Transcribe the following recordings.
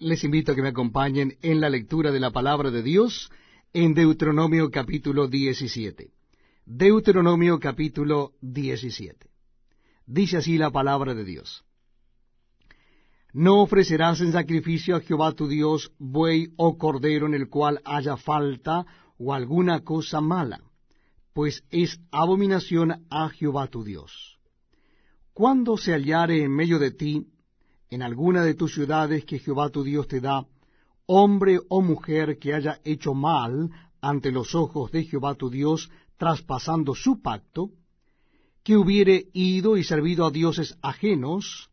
les invito a que me acompañen en la lectura de la palabra de Dios en Deuteronomio capítulo 17. Deuteronomio capítulo 17. Dice así la palabra de Dios. No ofrecerás en sacrificio a Jehová tu Dios buey o cordero en el cual haya falta o alguna cosa mala, pues es abominación a Jehová tu Dios. Cuando se hallare en medio de ti en alguna de tus ciudades que Jehová tu Dios te da, hombre o mujer que haya hecho mal ante los ojos de Jehová tu Dios, traspasando su pacto, que hubiere ido y servido a dioses ajenos,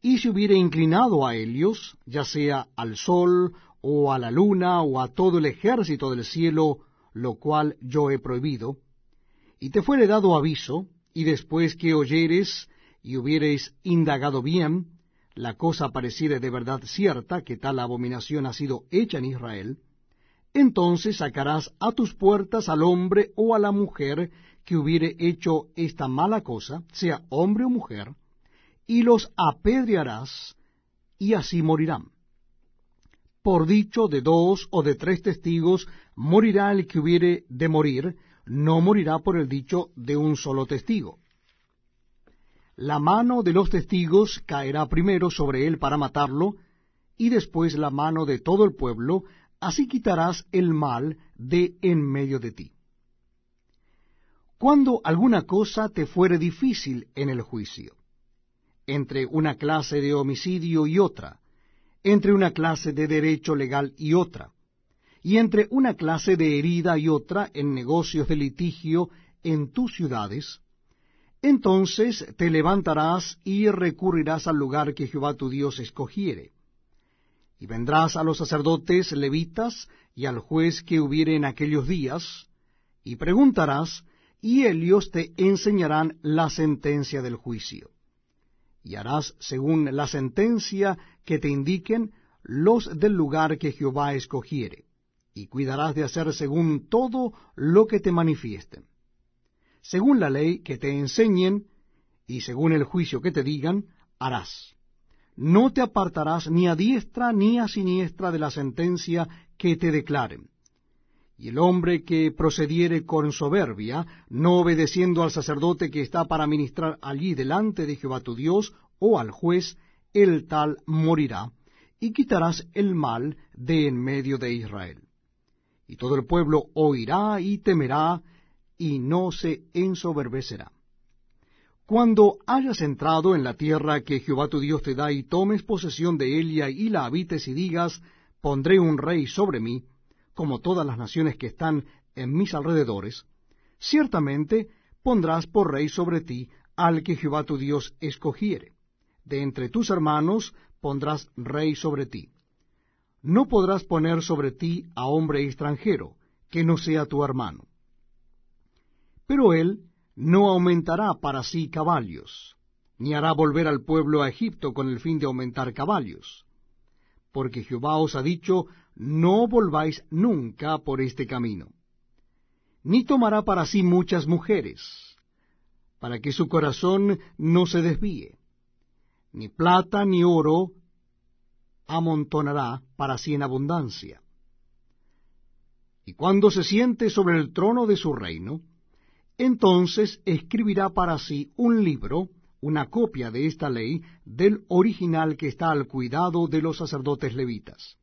y se hubiere inclinado a ellos, ya sea al sol, o a la luna, o a todo el ejército del cielo, lo cual yo he prohibido, y te fuere dado aviso, y después que oyeres y hubiereis indagado bien, la cosa pareciere de verdad cierta que tal abominación ha sido hecha en Israel, entonces sacarás a tus puertas al hombre o a la mujer que hubiere hecho esta mala cosa, sea hombre o mujer, y los apedrearás, y así morirán. Por dicho de dos o de tres testigos, morirá el que hubiere de morir, no morirá por el dicho de un solo testigo la mano de los testigos caerá primero sobre él para matarlo, y después la mano de todo el pueblo, así quitarás el mal de en medio de ti. Cuando alguna cosa te fuere difícil en el juicio, entre una clase de homicidio y otra, entre una clase de derecho legal y otra, y entre una clase de herida y otra en negocios de litigio en tus ciudades, entonces te levantarás y recurrirás al lugar que Jehová tu Dios escogiere. Y vendrás a los sacerdotes levitas y al juez que hubiere en aquellos días, y preguntarás, y ellos te enseñarán la sentencia del juicio. Y harás según la sentencia que te indiquen los del lugar que Jehová escogiere, y cuidarás de hacer según todo lo que te manifiesten según la ley que te enseñen y según el juicio que te digan, harás. No te apartarás ni a diestra ni a siniestra de la sentencia que te declaren. Y el hombre que procediere con soberbia, no obedeciendo al sacerdote que está para ministrar allí delante de Jehová tu Dios o al juez, el tal morirá, y quitarás el mal de en medio de Israel. Y todo el pueblo oirá y temerá, y no se ensoberbecerá. Cuando hayas entrado en la tierra que Jehová tu Dios te da y tomes posesión de ella y la habites y digas, pondré un rey sobre mí, como todas las naciones que están en mis alrededores, ciertamente pondrás por rey sobre ti al que Jehová tu Dios escogiere. De entre tus hermanos pondrás rey sobre ti. No podrás poner sobre ti a hombre extranjero, que no sea tu hermano pero él no aumentará para sí caballos, ni hará volver al pueblo a Egipto con el fin de aumentar caballos. Porque Jehová os ha dicho, no volváis nunca por este camino. Ni tomará para sí muchas mujeres, para que su corazón no se desvíe. Ni plata ni oro amontonará para sí en abundancia. Y cuando se siente sobre el trono de su reino, entonces escribirá para sí un libro, una copia de esta ley, del original que está al cuidado de los sacerdotes levitas.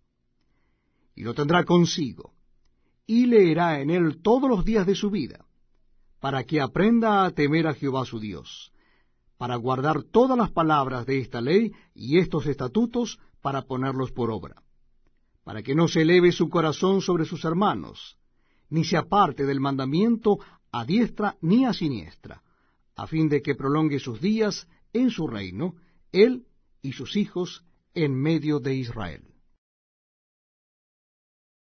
Y lo tendrá consigo, y leerá en él todos los días de su vida, para que aprenda a temer a Jehová su Dios, para guardar todas las palabras de esta ley y estos estatutos, para ponerlos por obra, para que no se eleve su corazón sobre sus hermanos, ni se aparte del mandamiento a diestra ni a siniestra, a fin de que prolongue sus días en su reino, él y sus hijos en medio de Israel.